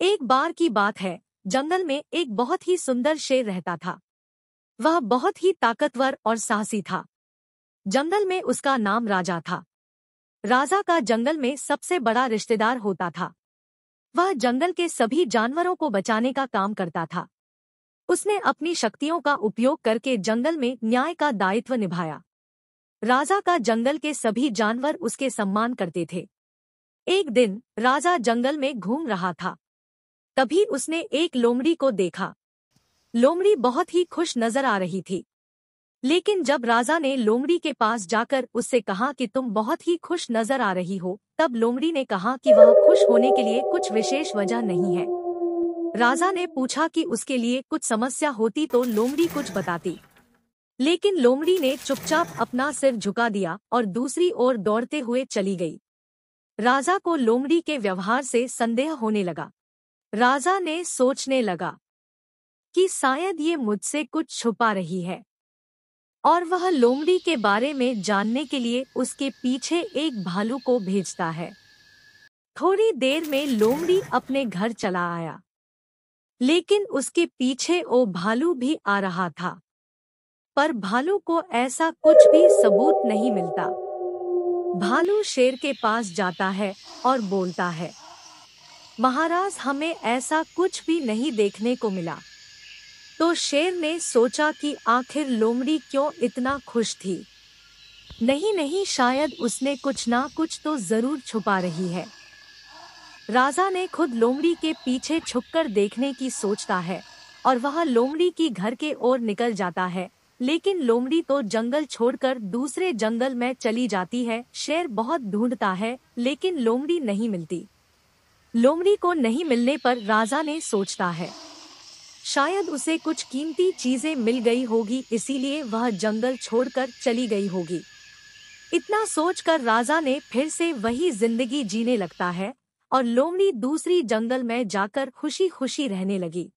एक बार की बात है जंगल में एक बहुत ही सुंदर शेर रहता था वह बहुत ही ताकतवर और साहसी था जंगल में उसका नाम राजा था राजा का जंगल में सबसे बड़ा रिश्तेदार होता था वह जंगल के सभी जानवरों को बचाने का काम करता था उसने अपनी शक्तियों का उपयोग करके जंगल में न्याय का दायित्व निभाया राजा का जंगल के सभी जानवर उसके सम्मान करते थे एक दिन राजा जंगल में घूम रहा था तभी उसने एक लोमड़ी को देखा लोमड़ी बहुत ही खुश नजर आ रही थी लेकिन जब राजा ने लोमड़ी के पास जाकर उससे कहा कि तुम बहुत ही खुश नजर आ रही हो तब लोमड़ी ने कहा कि वह खुश होने के लिए कुछ विशेष वजह नहीं है राजा ने पूछा कि उसके लिए कुछ समस्या होती तो लोमड़ी कुछ बताती लेकिन लोमड़ी ने चुपचाप अपना सिर झुका दिया और दूसरी ओर दौड़ते हुए चली गई राजा को लोमड़ी के व्यवहार से संदेह होने लगा राजा ने सोचने लगा कि शायद ये मुझसे कुछ छुपा रही है और वह लोमड़ी के बारे में जानने के लिए उसके पीछे एक भालू को भेजता है थोड़ी देर में लोमड़ी अपने घर चला आया लेकिन उसके पीछे ओ भालू भी आ रहा था पर भालू को ऐसा कुछ भी सबूत नहीं मिलता भालू शेर के पास जाता है और बोलता है महाराज हमें ऐसा कुछ भी नहीं देखने को मिला तो शेर ने सोचा कि आखिर लोमड़ी क्यों इतना खुश थी नहीं नहीं शायद उसने कुछ ना कुछ तो ज़रूर छुपा रही है राजा ने खुद लोमड़ी के पीछे छुपकर देखने की सोचता है और वह लोमड़ी की घर के ओर निकल जाता है लेकिन लोमड़ी तो जंगल छोड़कर दूसरे जंगल में चली जाती है शेर बहुत ढूंढता है लेकिन लोमड़ी नहीं मिलती लोमड़ी को नहीं मिलने पर राजा ने सोचता है शायद उसे कुछ कीमती चीजें मिल गई होगी इसीलिए वह जंगल छोड़कर चली गई होगी इतना सोचकर राजा ने फिर से वही जिंदगी जीने लगता है और लोमड़ी दूसरी जंगल में जाकर खुशी खुशी रहने लगी